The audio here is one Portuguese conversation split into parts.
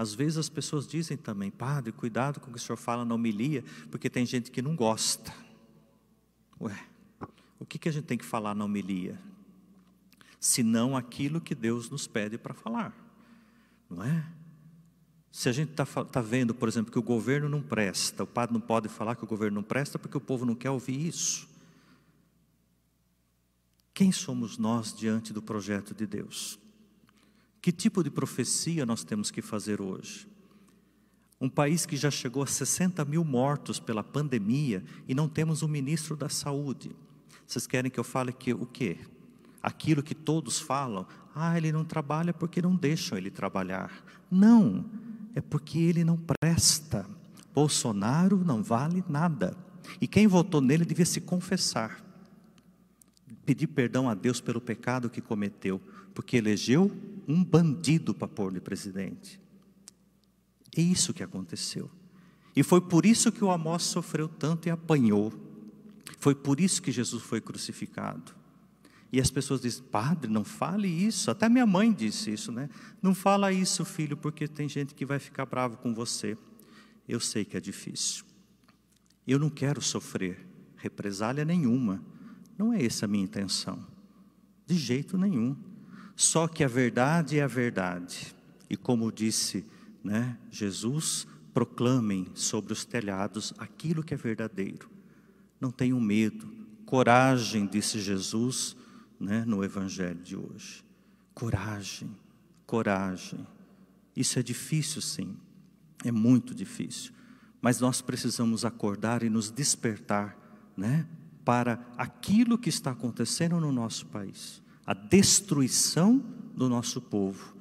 Às vezes as pessoas dizem também, padre, cuidado com o que o senhor fala na homilia, porque tem gente que não gosta. Ué, o que, que a gente tem que falar na homilia? Se não aquilo que Deus nos pede para falar, não é? Se a gente está tá vendo, por exemplo, que o governo não presta, o padre não pode falar que o governo não presta porque o povo não quer ouvir isso. Quem somos nós diante do projeto de Deus? Que tipo de profecia nós temos que fazer hoje? Um país que já chegou a 60 mil mortos pela pandemia e não temos um ministro da saúde. Vocês querem que eu fale que o quê? Aquilo que todos falam, ah, ele não trabalha porque não deixam ele trabalhar. Não, é porque ele não presta. Bolsonaro não vale nada. E quem votou nele devia se confessar pedir perdão a Deus pelo pecado que cometeu, porque elegeu um bandido para pôr de presidente. É isso que aconteceu. E foi por isso que o Amós sofreu tanto e apanhou. Foi por isso que Jesus foi crucificado. E as pessoas dizem: Padre, não fale isso. Até minha mãe disse isso, né? Não fala isso, filho, porque tem gente que vai ficar bravo com você. Eu sei que é difícil. Eu não quero sofrer represália nenhuma não é essa a minha intenção. De jeito nenhum. Só que a verdade é a verdade. E como disse né, Jesus, proclamem sobre os telhados aquilo que é verdadeiro. Não tenham medo. Coragem, disse Jesus né, no Evangelho de hoje. Coragem, coragem. Isso é difícil, sim. É muito difícil. Mas nós precisamos acordar e nos despertar né, para aquilo que está acontecendo no nosso país, a destruição do nosso povo,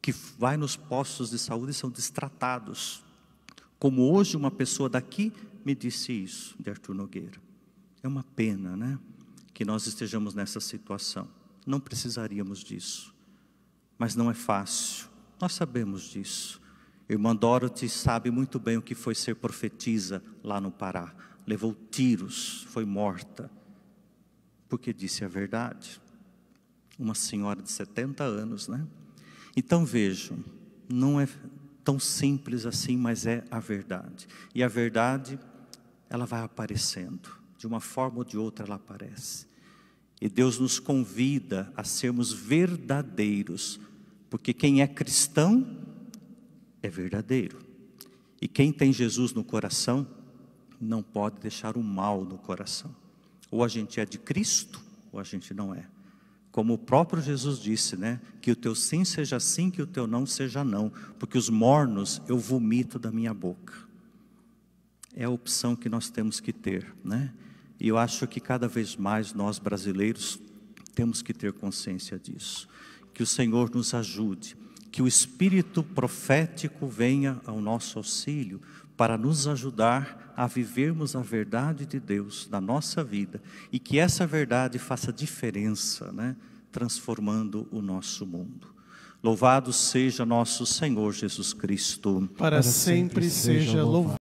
que vai nos postos de saúde e são destratados. Como hoje uma pessoa daqui me disse isso, de Arthur Nogueira. É uma pena, né? Que nós estejamos nessa situação. Não precisaríamos disso. Mas não é fácil. Nós sabemos disso. Irmã Dorothy sabe muito bem o que foi ser profetisa lá no Pará. Levou tiros, foi morta, porque disse a verdade. Uma senhora de 70 anos, né? Então vejam, não é tão simples assim, mas é a verdade. E a verdade, ela vai aparecendo, de uma forma ou de outra ela aparece. E Deus nos convida a sermos verdadeiros, porque quem é cristão é verdadeiro. E quem tem Jesus no coração não pode deixar o mal no coração. Ou a gente é de Cristo, ou a gente não é. Como o próprio Jesus disse, né? Que o teu sim seja sim, que o teu não seja não, porque os mornos eu vomito da minha boca. É a opção que nós temos que ter, né? E eu acho que cada vez mais nós brasileiros temos que ter consciência disso. Que o Senhor nos ajude que o espírito profético venha ao nosso auxílio para nos ajudar a vivermos a verdade de Deus na nossa vida e que essa verdade faça diferença, né? transformando o nosso mundo. Louvado seja nosso Senhor Jesus Cristo. Para, para sempre, sempre seja louvado.